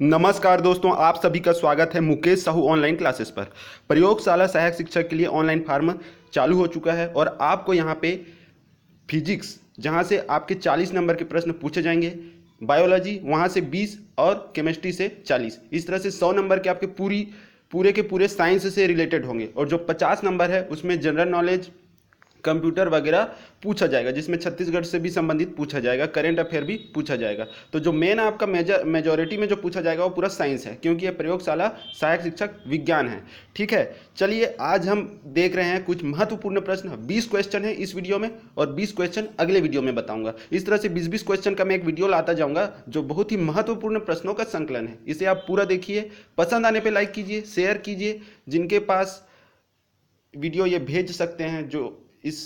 नमस्कार दोस्तों आप सभी का स्वागत है मुकेश साहू ऑनलाइन क्लासेस पर प्रयोगशाला सहायक शिक्षक के लिए ऑनलाइन फार्म चालू हो चुका है और आपको यहाँ पे फिजिक्स जहाँ से आपके 40 नंबर के प्रश्न पूछे जाएंगे बायोलॉजी वहाँ से 20 और केमिस्ट्री से 40 इस तरह से 100 नंबर के आपके पूरी पूरे के पूरे साइंस से रिलेटेड होंगे और जो 50 नंबर है उसमें जनरल नॉलेज कंप्यूटर वगैरह पूछा जाएगा जिसमें छत्तीसगढ़ से भी संबंधित पूछा जाएगा करेंट अफेयर भी पूछा जाएगा तो जो मेन आपका मेजर मेजोरिटी में जो पूछा जाएगा वो पूरा साइंस है क्योंकि ये प्रयोगशाला सहायक शिक्षक विज्ञान है ठीक है चलिए आज हम देख रहे हैं कुछ महत्वपूर्ण प्रश्न बीस क्वेश्चन है इस वीडियो में और बीस क्वेश्चन अगले वीडियो में बताऊंगा इस तरह से बीस बीस क्वेश्चन का मैं एक वीडियो लाता जाऊंगा जो बहुत ही महत्वपूर्ण प्रश्नों का संकलन है इसे आप पूरा देखिए पसंद आने पर लाइक कीजिए शेयर कीजिए जिनके पास वीडियो ये भेज सकते हैं जो इस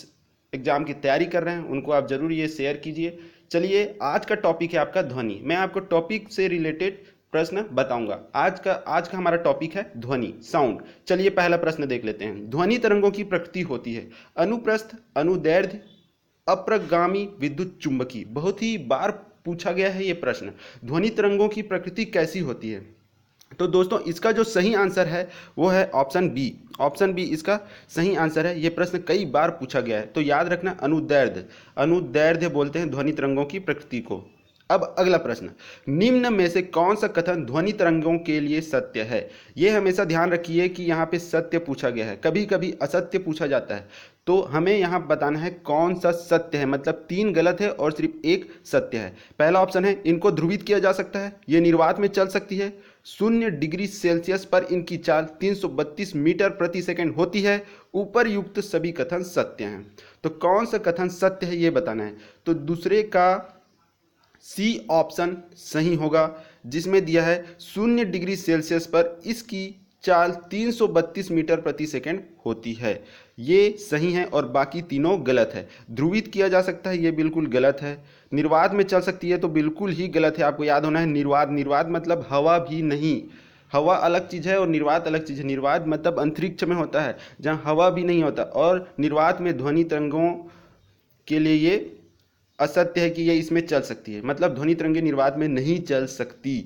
एग्ज़ाम की तैयारी कर रहे हैं उनको आप ज़रूर ये शेयर कीजिए चलिए आज का टॉपिक है आपका ध्वनि मैं आपको टॉपिक से रिलेटेड प्रश्न बताऊंगा आज का आज का हमारा टॉपिक है ध्वनि साउंड चलिए पहला प्रश्न देख लेते हैं ध्वनि तरंगों की प्रकृति होती है अनुप्रस्थ अनुदैर्घ्य अप्रगामी विद्युत चुंबकी बहुत ही बार पूछा गया है ये प्रश्न ध्वनि तरंगों की प्रकृति कैसी होती है तो दोस्तों इसका जो सही आंसर है वो है ऑप्शन बी ऑप्शन बी इसका सही आंसर है ये प्रश्न कई बार पूछा गया है तो याद रखना अनुदैर्ध्य अनुदैर्ध बोलते हैं ध्वनि तरंगों की प्रकृति को अब अगला प्रश्न निम्न में से कौन सा कथन ध्वनि तरंगों के लिए सत्य है ये हमेशा ध्यान रखिए कि यहाँ पे सत्य पूछा गया है कभी कभी असत्य पूछा जाता है तो हमें यहाँ बताना है कौन सा सत्य है मतलब तीन गलत है और सिर्फ एक सत्य है पहला ऑप्शन है इनको ध्रुवित किया जा सकता है ये निर्वात में चल सकती है शून्य डिग्री सेल्सियस पर इनकी चाल 332 मीटर प्रति सेकंड होती है युक्त सभी कथन सत्य हैं तो कौन सा कथन सत्य है ये बताना है तो दूसरे का सी ऑप्शन सही होगा जिसमें दिया है शून्य डिग्री सेल्सियस पर इसकी चाल 332 मीटर प्रति सेकंड होती है ये सही है और बाकी तीनों गलत है ध्रुवित किया जा सकता है ये बिल्कुल गलत है निर्वाध में चल सकती है तो बिल्कुल ही गलत है आपको याद होना है निर्वाध निर्वाध मतलब हवा भी नहीं हवा अलग चीज़ है और निर्वात अलग चीज़ है निर्वात मतलब अंतरिक्ष में होता है जहाँ हवा भी नहीं होता और निर्वात में ध्वनि तरंगों के लिए ये असत्य है कि ये इसमें चल सकती है मतलब ध्वनि तरंगे निर्वात में नहीं चल सकती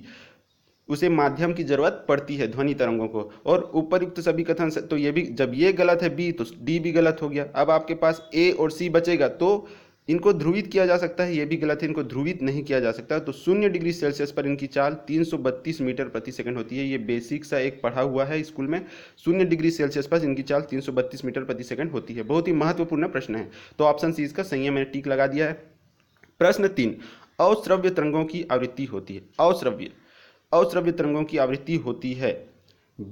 उसे माध्यम की जरूरत पड़ती है ध्वनि तरंगों को और उपयुक्त सभी कथन तो ये भी जब ये गलत है बी तो डी भी गलत हो गया अब आपके पास ए और सी बचेगा तो इनको ध्रुवित किया जा सकता है ये भी गलत है इनको ध्रुवित नहीं किया जा सकता तो शून्य डिग्री सेल्सियस पर इनकी चाल 332 मीटर प्रति सेकंड होती है ये बेसिक सा एक पढ़ा हुआ है स्कूल में शून्य डिग्री सेल्सियस पर इनकी चाल 332 मीटर प्रति सेकंड होती है बहुत ही महत्वपूर्ण प्रश्न है तो ऑप्शन सी इसका सही है मैंने टीक लगा दिया है प्रश्न तीन अश्रव्य तरंगों की आवृत्ति होती है अश्रव्य अवश्रव्य तरंगों की आवृत्ति होती है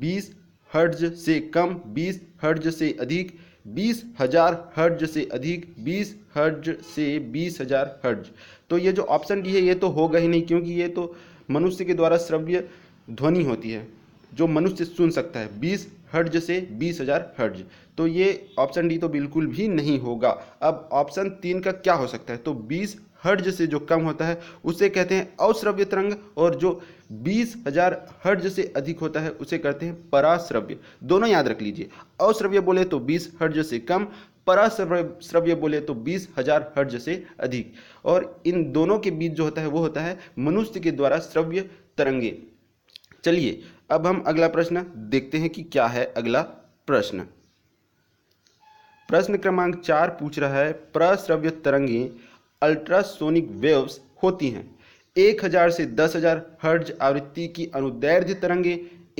20 हर्ज से कम 20 हर्ज से अधिक बीस हजार हर्ज से अधिक बीस हर्ज से बीस हजार हर्ज तो ये जो ऑप्शन डी है ये तो होगा ही नहीं क्योंकि ये तो मनुष्य के द्वारा श्रव्य ध्वनि होती है जो मनुष्य सुन सकता है बीस हर्ज से बीस हजार हर्ज तो ये ऑप्शन डी तो बिल्कुल भी नहीं होगा अब ऑप्शन तीन का क्या हो सकता है तो बीस हर्ज से जो कम होता है उसे कहते हैं अवश्रव्य तरंग और जो बीस हजार हर्ज से अधिक होता है उसे कहते हैं पराश्रव्य दोनों याद रख लीजिए अवश्रव्य बोले तो बीस हर्ज से कम पराश्रव्य बोले तो बीस हजार हर्ज से अधिक और इन दोनों के बीच जो होता है वो होता है मनुष्य के द्वारा श्रव्य तरंगे चलिए अब हम अगला प्रश्न देखते हैं कि क्या है अगला प्रश्न प्रश्न क्रमांक चार पूछ रहा है प्रश्रव्य तरंगें अल्ट्रासोनिक वेव्स होती हैं 1000 से 10000 हर्ज आवृत्ति की अनुदैर्ध्य तरंगे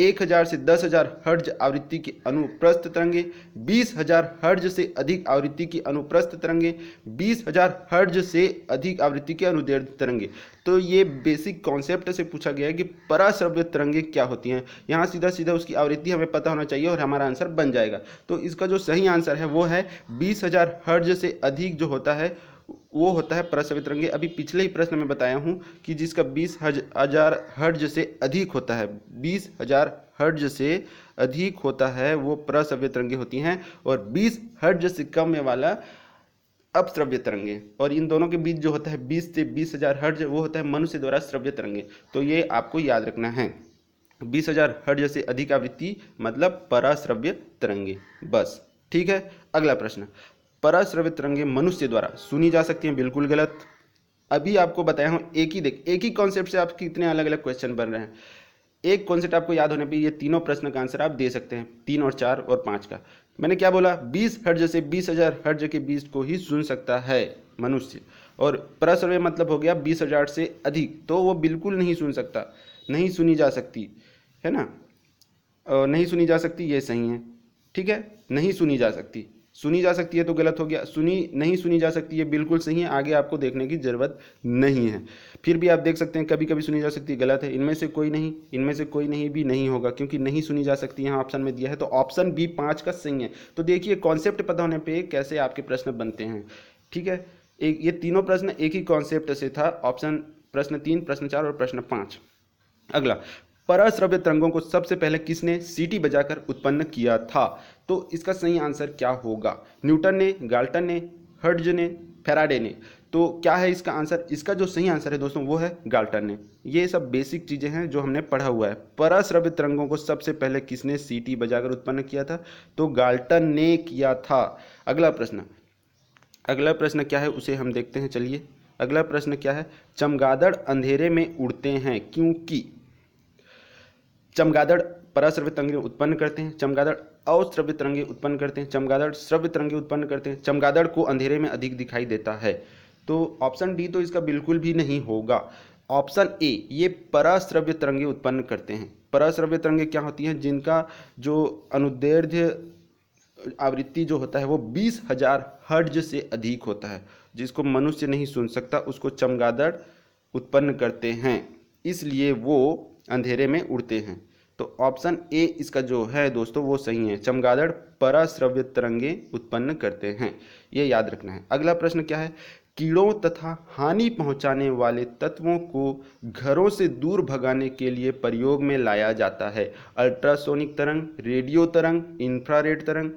1000 से 10000 हर्ज आवृत्ति की अनुप्रस्थ तरंगे 20000 हर्ज से अधिक आवृत्ति की अनुप्रस्थ तरंगे 20000 हर्ज से अधिक आवृत्ति की अनुदैर्ध्य तरंगे तो ये बेसिक कॉन्सेप्ट से पूछा गया है कि पराश्रव्य तरंगे क्या होती हैं यहाँ सीधा सीधा उसकी आवृत्ति हमें पता होना चाहिए और हमारा आंसर बन जाएगा तो इसका जो सही आंसर है वो है बीस हर्ज से अधिक जो होता है वो होता है प्रसवित रंगे अभी पिछले ही प्रश्न में बताया हूँ कि जिसका बीस हजार हर्ज से अधिक होता है बीस हजार हर्ज से अधिक होता है वो प्रसव्य तरंगे होती हैं और बीस हर्ज से कम वाला अपश्रव्य तरंगे और इन दोनों के बीच जो होता है बीस से बीस हजार हर्ज वो होता है मनुष्य द्वारा श्रव्य तरंगे तो ये आपको याद रखना है बीस हजार हर्ज से अधिक आवृत्ति मतलब पराश्रव्य तरंगे बस ठीक है अगला प्रश्न पराश्रवित तरंगे मनुष्य द्वारा सुनी जा सकती हैं बिल्कुल गलत अभी आपको बताया हूँ एक ही देख एक ही कॉन्सेप्ट से आपके कितने अलग अलग क्वेश्चन बन रहे हैं एक कॉन्सेप्ट आपको याद होने पे ये तीनों प्रश्न का आंसर आप दे सकते हैं तीन और चार और पाँच का मैंने क्या बोला बीस हर्ज से बीस हजार हर्ज के बीस को ही सुन सकता है मनुष्य और प्रसर्वे मतलब हो गया बीस हजार से अधिक तो वो बिल्कुल नहीं सुन सकता नहीं सुनी जा सकती है ना नहीं सुनी जा सकती ये सही है ठीक है नहीं सुनी जा सकती सुनी जा सकती है तो गलत हो गया सुनी नहीं सुनी जा सकती है बिल्कुल सही है आगे आपको देखने की ज़रूरत नहीं है फिर भी आप देख सकते हैं कभी कभी सुनी जा सकती है गलत है इनमें से कोई नहीं इनमें से कोई नहीं भी नहीं होगा क्योंकि नहीं सुनी जा सकती यहाँ ऑप्शन में दिया है तो ऑप्शन बी पाँच का सही है तो देखिए कॉन्सेप्ट पता होने पर कैसे आपके प्रश्न बनते हैं ठीक है एक ये तीनों प्रश्न एक ही कॉन्सेप्ट से था ऑप्शन प्रश्न तीन प्रश्न चार और प्रश्न पाँच अगला पराश्रव्य तरंगों को सबसे पहले किसने सीटी बजाकर उत्पन्न किया था तो इसका सही आंसर क्या होगा न्यूटन ने गाल्टन ने हर्ज ने फेराडे ने तो क्या है इसका आंसर इसका जो सही आंसर है दोस्तों वो है गाल्टन ने ये सब बेसिक चीज़ें हैं जो हमने पढ़ा हुआ है पराश्रव्य तरंगों को सबसे पहले किसने सीटी बजाकर उत्पन्न किया था तो गाल्टन ने किया था अगला प्रश्न अगला प्रश्न क्या है उसे हम देखते हैं चलिए अगला प्रश्न क्या है चमगादड़ अंधेरे में उड़ते हैं क्योंकि चमगादड़ पराश्रव्य तरंगे उत्पन्न करते हैं चमगादड़ अश्रव्य तरंगे उत्पन्न करते हैं चमगादड़ श्रव्य तरंगे उत्पन्न करते हैं चमगादड़ को अंधेरे में अधिक दिखाई देता है तो ऑप्शन डी तो इसका बिल्कुल भी नहीं होगा ऑप्शन ए ये पराश्रव्य तरंगे उत्पन्न करते हैं पराश्रव्य तरंगे क्या होती हैं जिनका जो अनुदैर्ध्य आवृत्ति जो होता है वो बीस हजार हर्ज से अधिक होता है जिसको मनुष्य नहीं सुन सकता उसको चमगादड़ उत्पन्न करते हैं इसलिए वो अंधेरे में उड़ते हैं तो ऑप्शन ए इसका जो है दोस्तों वो सही है चमगादड़ पराश्रव्य तरंगे उत्पन्न करते हैं ये याद रखना है अगला प्रश्न क्या है कीड़ों तथा हानि पहुंचाने वाले तत्वों को घरों से दूर भगाने के लिए प्रयोग में लाया जाता है अल्ट्रासोनिक तरंग रेडियो तरंग इंफ्रारेड तरंग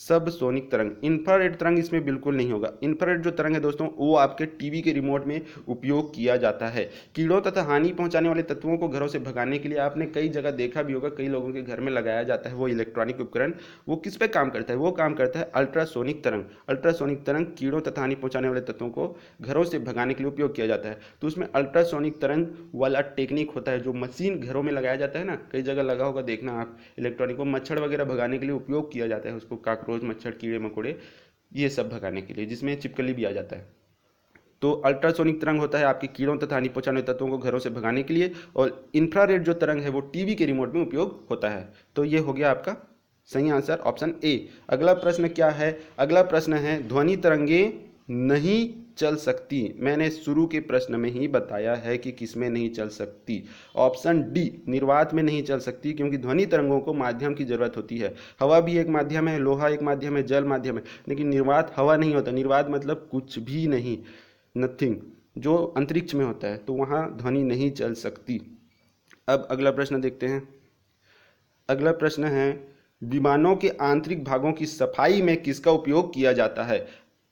सब सोनिक तरंग इंफ्रारेड तरंग इसमें बिल्कुल नहीं होगा इंफ्रारेड जो तरंग है दोस्तों वो आपके टीवी के रिमोट में उपयोग किया जाता है कीड़ों तथा हानि पहुंचाने वाले तत्वों को घरों से भगाने के लिए आपने कई जगह देखा भी होगा कई लोगों के घर में लगाया जाता है वो इलेक्ट्रॉनिक उपकरण वो किस पे काम करता है वो काम करता है अल्ट्रासोनिक तरंग अल्ट्रासोनिक तरंग कीड़ों तथा हानि पहुँचाने वाले तत्वों को घरों से भगाने के लिए उपयोग किया जाता है तो उसमें अल्ट्रासोनिक तरंग वाला टेक्निक होता है जो मशीन घरों में लगाया जाता है ना कई जगह लगा होगा देखना आप इलेक्ट्रॉनिक को मच्छर वगैरह भगाने के लिए उपयोग किया जाता है उसको काकरोच मच्छर कीड़े मकोड़े ये सब भगाने के लिए जिसमें चिपकली भी आ जाता है तो अल्ट्रासोनिक तरंग होता है आपके कीड़ों तथा हानि तत्वों को घरों से भगाने के लिए और इंफ्रारेड जो तरंग है वो टीवी के रिमोट में उपयोग होता है तो ये हो गया आपका सही आंसर ऑप्शन ए अगला प्रश्न क्या है अगला प्रश्न है ध्वनि तरंगे नहीं चल सकती मैंने शुरू के प्रश्न में ही बताया है कि किसमें नहीं चल सकती ऑप्शन डी निर्वात में नहीं चल सकती क्योंकि ध्वनि तरंगों को माध्यम की जरूरत होती है हवा भी एक माध्यम है लोहा एक माध्यम है जल माध्यम है लेकिन निर्वात हवा नहीं होता निर्वात मतलब कुछ भी नहीं नथिंग जो अंतरिक्ष में होता है तो वहाँ ध्वनि नहीं चल सकती अब अगला प्रश्न देखते हैं अगला प्रश्न है विमानों के आंतरिक भागों की सफाई में किसका उपयोग किया जाता है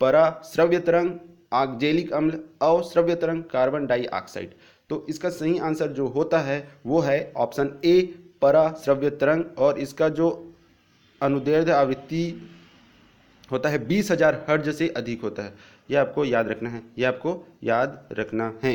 परा श्रव्य तरंग आगजेलिक अम्ल अवश्रव्य तरंग कार्बन डाइऑक्साइड तो इसका सही आंसर जो होता है वो है ऑप्शन ए पराश्रव्य तरंग और इसका जो अनुदैर्घ्य आवृत्ति होता है बीस हजार हर्ज से अधिक होता है यह आपको याद रखना है यह आपको याद रखना है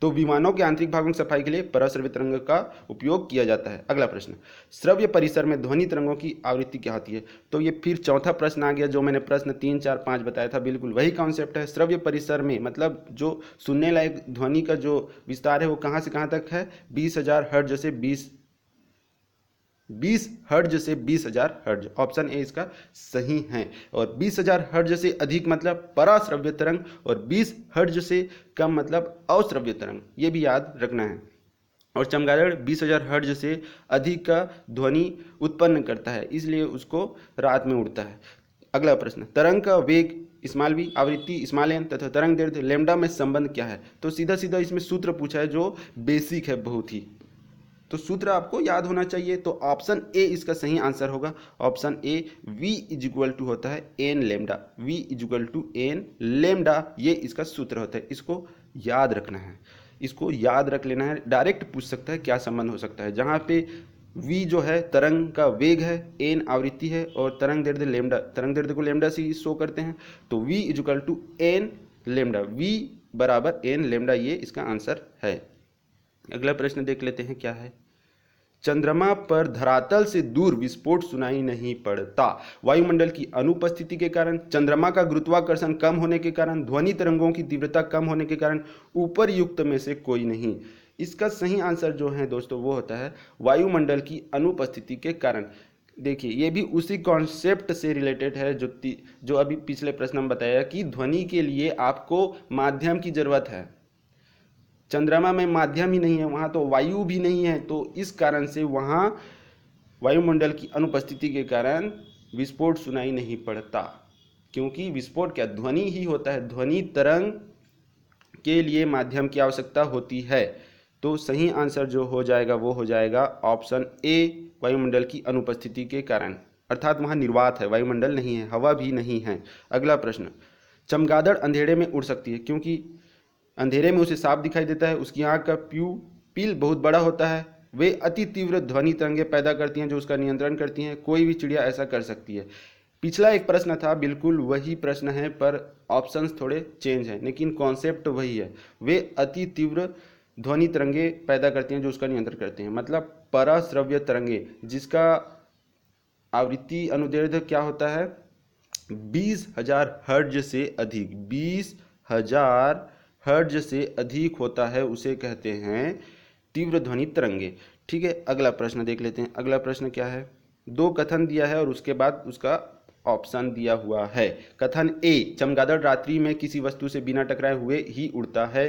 तो विमानों के आंतरिक भागों की सफाई के लिए परस्रव्य तरंग का उपयोग किया जाता है अगला प्रश्न श्रव्य परिसर में ध्वनि तरंगों की आवृत्ति क्या होती है तो ये फिर चौथा प्रश्न आ गया जो मैंने प्रश्न तीन चार पाँच बताया था बिल्कुल वही कॉन्सेप्ट है श्रव्य परिसर में मतलब जो सुनने लायक ध्वनि का जो विस्तार है वो कहाँ से कहाँ तक है बीस हज़ार हर्ट जैसे बीस बीस हर्ज से बीस हजार हर्ज ऑप्शन ए इसका सही है और बीस हजार हर्ज से अधिक मतलब पराश्रव्य तरंग और बीस हर्ज से कम मतलब अश्रव्य तरंग ये भी याद रखना है और चमगादड़ बीस हजार हर्ज से अधिक का ध्वनि उत्पन्न करता है इसलिए उसको रात में उड़ता है अगला प्रश्न तरंग का वेग इस्मालवी आवृत्ति इस्मालयन तथा तरंग दर्द लेमडा में संबंध क्या है तो सीधा सीधा इसमें सूत्र पूछा है जो बेसिक है बहुत ही तो सूत्र आपको याद होना चाहिए तो ऑप्शन ए इसका सही आंसर होगा option A v is equal to होता है n lambda v is equal to n lambda ये इसका सूत्र होता है इसको याद रखना है इसको याद रख लेना है डायरेक्ट पूछ सकता है क्या संबंध हो सकता है जहाँ पे v जो है तरंग का वेग है एन आवृत्ति है और तरंग दर्द लेमडा तरंग दर्द को लेमडा से शो करते हैं तो v is equal to n lambda v बराबर एन लेमडा ये इसका आंसर है अगला प्रश्न देख लेते हैं क्या है चंद्रमा पर धरातल से दूर विस्फोट सुनाई नहीं पड़ता वायुमंडल की अनुपस्थिति के कारण चंद्रमा का गुरुत्वाकर्षण कम होने के कारण ध्वनि तरंगों की तीव्रता कम होने के कारण ऊपर युक्त में से कोई नहीं इसका सही आंसर जो है दोस्तों वो होता है वायुमंडल की अनुपस्थिति के कारण देखिए ये भी उसी कॉन्सेप्ट से रिलेटेड है जो जो अभी पिछले प्रश्न में बताया कि ध्वनि के लिए आपको माध्यम की जरूरत है चंद्रमा में माध्यम ही नहीं है वहाँ तो वायु भी नहीं है तो इस कारण से वहाँ वायुमंडल की अनुपस्थिति के कारण विस्फोट सुनाई नहीं पड़ता क्योंकि विस्फोट क्या ध्वनि ही होता है ध्वनि तरंग के लिए माध्यम की आवश्यकता होती है तो सही आंसर जो हो जाएगा वो हो जाएगा ऑप्शन ए वायुमंडल की अनुपस्थिति के कारण अर्थात वहाँ निर्वात है वायुमंडल नहीं है हवा भी नहीं है अगला प्रश्न चमगादड़ अंधेरे में उड़ सकती है क्योंकि अंधेरे में उसे सांप दिखाई देता है उसकी आँख का प्यू पील बहुत बड़ा होता है वे अति तीव्र ध्वनि तरंगे पैदा करती हैं जो उसका नियंत्रण करती हैं कोई भी चिड़िया ऐसा कर सकती है पिछला एक प्रश्न था बिल्कुल वही प्रश्न है पर ऑप्शंस थोड़े चेंज हैं लेकिन कॉन्सेप्ट वही है वे अति तीव्र ध्वनि तरंगे पैदा करती हैं जो उसका नियंत्रण करते हैं मतलब पराश्रव्य तरंगे जिसका आवृत्ति अनुदेर्ध क्या होता है बीस हजार हर्ज से अधिक बीस हजार हर्ज से अधिक होता है उसे कहते हैं तीव्र ध्वनि तरंगे ठीक है अगला प्रश्न देख लेते हैं अगला प्रश्न क्या है दो कथन दिया है और उसके बाद उसका ऑप्शन दिया हुआ है कथन ए चमगादड़ रात्रि में किसी वस्तु से बिना टकराए हुए ही उड़ता है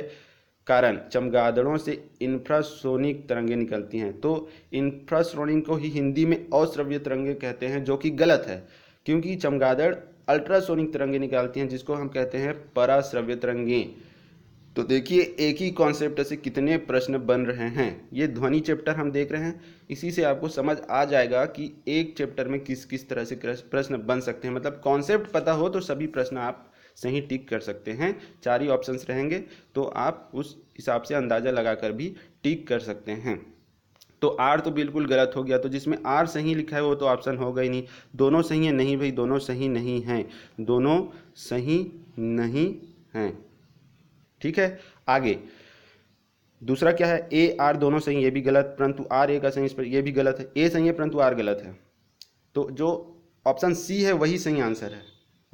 कारण चमगादड़ों से इंफ्रासोनिक तरंगे निकलती हैं तो इंफ्रासोनिक को ही हिंदी में अश्रव्य तरंगे कहते हैं जो कि गलत है क्योंकि चमगादड़ अल्ट्रासोनिक तरंगे निकालती हैं जिसको हम कहते हैं पराश्रव्य तरंगे तो देखिए एक ही कॉन्सेप्ट से कितने प्रश्न बन रहे हैं ये ध्वनि चैप्टर हम देख रहे हैं इसी से आपको समझ आ जाएगा कि एक चैप्टर में किस किस तरह से प्रश्न बन सकते हैं मतलब कॉन्सेप्ट पता हो तो सभी प्रश्न आप सही टिक कर सकते हैं चार ही ऑप्शंस रहेंगे तो आप उस हिसाब से अंदाज़ा लगाकर भी टिक कर सकते हैं तो आर तो बिल्कुल गलत हो गया तो जिसमें आर सही लिखा है वो तो ऑप्शन होगा ही नहीं दोनों सही है नहीं भाई दोनों सही नहीं हैं दोनों सही नहीं हैं ठीक है आगे दूसरा क्या है ए आर दोनों सही है ये भी गलत परंतु आर ए का सही इस पर ये भी गलत है ए सही है परंतु आर गलत है तो जो ऑप्शन सी है वही सही आंसर है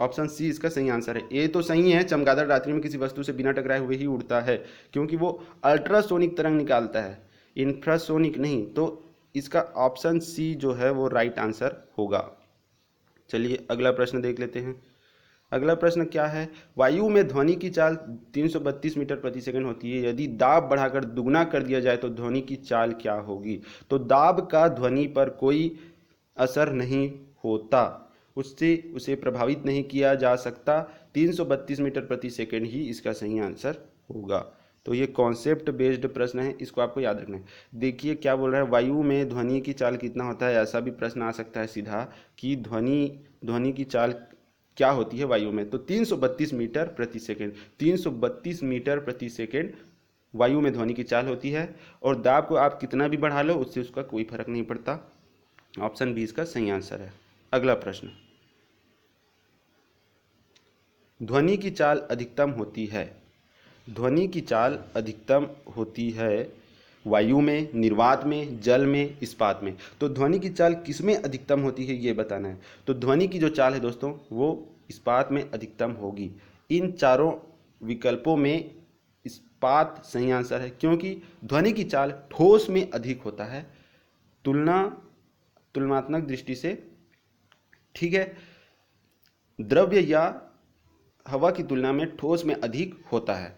ऑप्शन सी इसका सही आंसर है ए तो सही है चमगादड़ रात्रि में किसी वस्तु से बिना टकराए हुए ही उड़ता है क्योंकि वो अल्ट्रासोनिक तरंग निकालता है इंफ्रासोनिक नहीं तो इसका ऑप्शन सी जो है वो राइट आंसर होगा चलिए अगला प्रश्न देख लेते हैं अगला प्रश्न क्या है वायु में ध्वनि की चाल 332 मीटर प्रति सेकंड होती है यदि दाब बढ़ाकर दुगना कर दिया जाए तो ध्वनि की चाल क्या होगी तो दाब का ध्वनि पर कोई असर नहीं होता उससे उसे प्रभावित नहीं किया जा सकता 332 मीटर प्रति सेकंड ही इसका सही आंसर होगा तो ये कॉन्सेप्ट बेस्ड प्रश्न है इसको आपको याद रखना है देखिए क्या बोल रहा है वायु में ध्वनि की चाल कितना होता है ऐसा भी प्रश्न आ सकता है सीधा कि ध्वनि ध्वनि की चाल क्या होती है वायु में तो 332 मीटर प्रति सेकेंड 332 मीटर प्रति सेकेंड वायु में ध्वनि की चाल होती है और दाब को आप कितना भी बढ़ा लो उससे उसका कोई फर्क नहीं पड़ता ऑप्शन बी इसका सही आंसर है अगला प्रश्न ध्वनि की चाल अधिकतम होती है ध्वनि की चाल अधिकतम होती है वायु में निर्वात में जल में इस्पात में तो ध्वनि की चाल किस में अधिकतम होती है ये बताना है तो ध्वनि की जो चाल है दोस्तों वो इस्पात में अधिकतम होगी इन चारों विकल्पों में इस्पात सही आंसर है क्योंकि ध्वनि की चाल ठोस में अधिक होता है तुलना तुलनात्मक दृष्टि से ठीक है द्रव्य या हवा की तुलना में ठोस में अधिक होता है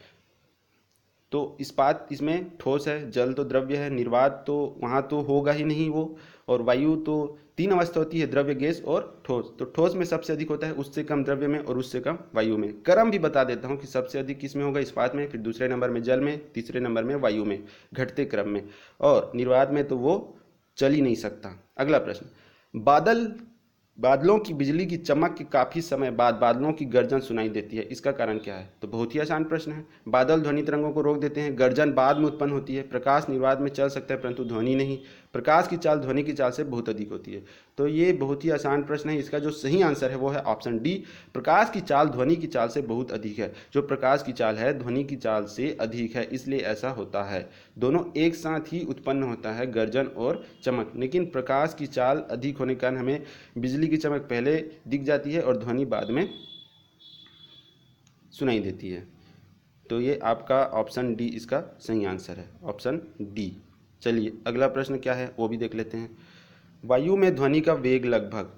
तो इस्पात इसमें ठोस है जल तो द्रव्य है निर्वात तो वहाँ तो होगा ही नहीं वो और वायु तो तीन अवस्था होती है द्रव्य गैस और ठोस तो ठोस में सबसे अधिक होता है उससे कम द्रव्य में और उससे कम वायु में क्रम भी बता देता हूँ कि सबसे अधिक किस में होगा इस्पात में फिर दूसरे नंबर में जल में तीसरे नंबर में वायु में घटते क्रम में और निर्वात में तो वो चल ही नहीं सकता अगला प्रश्न बादल बादलों की बिजली की चमक के काफ़ी समय बाद बादलों की गर्जन सुनाई देती है इसका कारण क्या है तो बहुत ही आसान प्रश्न है बादल ध्वनि तरंगों को रोक देते हैं गर्जन बाद में उत्पन्न होती है प्रकाश निर्वाद में चल सकता है परंतु ध्वनि नहीं प्रकाश की चाल ध्वनि की चाल से बहुत अधिक होती है तो ये बहुत ही आसान प्रश्न है इसका जो सही आंसर है वो है ऑप्शन डी प्रकाश की चाल ध्वनि की चाल से बहुत अधिक है जो प्रकाश की चाल है ध्वनि की चाल से अधिक है इसलिए ऐसा होता है दोनों एक साथ ही उत्पन्न होता है गर्जन और चमक लेकिन प्रकाश की चाल अधिक होने के कारण हमें बिजली की चमक पहले दिख जाती है और ध्वनि बाद में सुनाई देती है तो ये आपका ऑप्शन डी इसका सही आंसर है ऑप्शन डी चलिए अगला प्रश्न क्या है वो भी देख लेते हैं वायु में ध्वनि का वेग लगभग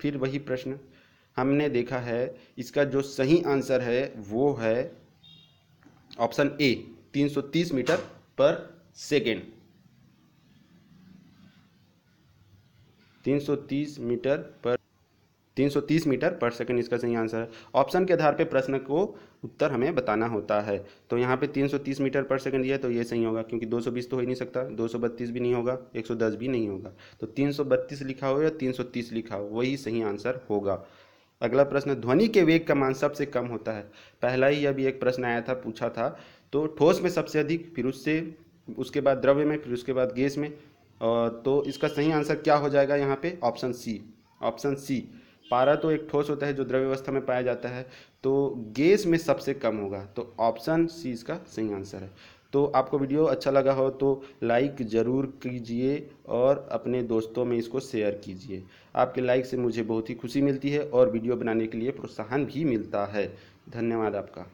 फिर वही प्रश्न हमने देखा है इसका जो सही आंसर है वो है option A 330 metre per second 330 metre per 330 metre पर सेकंड इसका सही आंसर है ऑप्शन के आधार पर प्रश्न को उत्तर हमें बताना होता है तो यहाँ पे 330 मीटर पर सेकंड दिया तो ये सही होगा क्योंकि 220 तो हो ही नहीं सकता 232 भी नहीं होगा 110 भी नहीं होगा तो 332 लिखा हो या 330 लिखा हो वही सही आंसर होगा अगला प्रश्न ध्वनि के वेग का मान सबसे कम होता है पहला ही अभी एक प्रश्न आया था पूछा था तो ठोस में सबसे अधिक फिर उससे उसके बाद द्रव्य में फिर उसके बाद गैस में तो इसका सही आंसर क्या हो जाएगा यहाँ पे ऑप्शन सी ऑप्शन सी पारा तो एक ठोस होता है जो अवस्था में पाया जाता है तो गैस में सबसे कम होगा तो ऑप्शन सी इसका सही आंसर है तो आपको वीडियो अच्छा लगा हो तो लाइक ज़रूर कीजिए और अपने दोस्तों में इसको शेयर कीजिए आपके लाइक से मुझे बहुत ही खुशी मिलती है और वीडियो बनाने के लिए प्रोत्साहन भी मिलता है धन्यवाद आपका